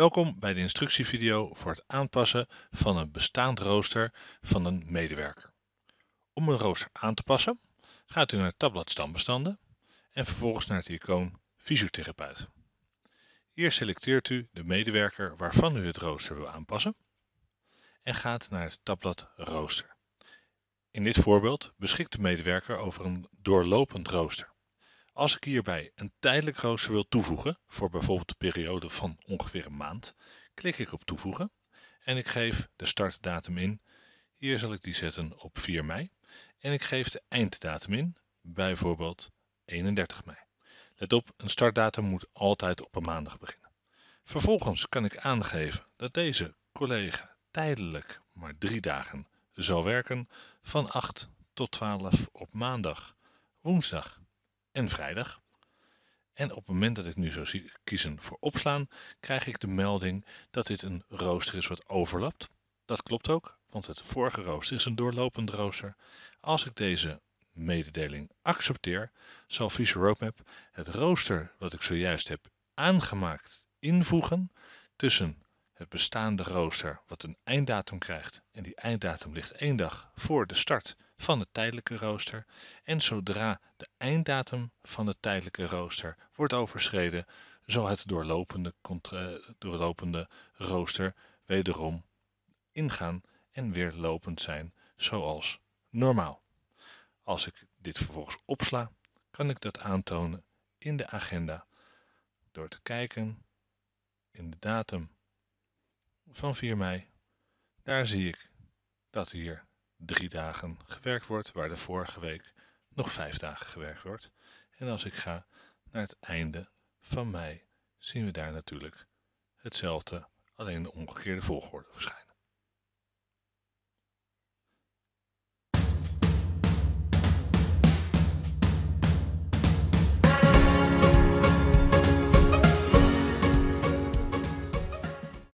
Welkom bij de instructievideo voor het aanpassen van een bestaand rooster van een medewerker. Om een rooster aan te passen, gaat u naar het tabblad stambestanden en vervolgens naar het icoon fysiotherapeut. Hier selecteert u de medewerker waarvan u het rooster wil aanpassen en gaat naar het tabblad rooster. In dit voorbeeld beschikt de medewerker over een doorlopend rooster. Als ik hierbij een tijdelijk rooster wil toevoegen, voor bijvoorbeeld de periode van ongeveer een maand, klik ik op toevoegen en ik geef de startdatum in. Hier zal ik die zetten op 4 mei en ik geef de einddatum in, bijvoorbeeld 31 mei. Let op, een startdatum moet altijd op een maandag beginnen. Vervolgens kan ik aangeven dat deze collega tijdelijk maar drie dagen zal werken van 8 tot 12 op maandag, woensdag en vrijdag. En op het moment dat ik nu zou kiezen voor opslaan, krijg ik de melding dat dit een rooster is wat overlapt. Dat klopt ook, want het vorige rooster is een doorlopend rooster. Als ik deze mededeling accepteer, zal Visa Roadmap het rooster wat ik zojuist heb aangemaakt invoegen tussen het bestaande rooster wat een einddatum krijgt en die einddatum ligt één dag voor de start van het tijdelijke rooster en zodra de einddatum van het tijdelijke rooster wordt overschreden, zal het doorlopende, doorlopende rooster wederom ingaan en weer lopend zijn zoals normaal. Als ik dit vervolgens opsla, kan ik dat aantonen in de agenda door te kijken in de datum van 4 mei. Daar zie ik dat hier drie dagen gewerkt wordt, waar de vorige week nog vijf dagen gewerkt wordt. En als ik ga naar het einde van mei, zien we daar natuurlijk hetzelfde, alleen de omgekeerde volgorde verschijnen.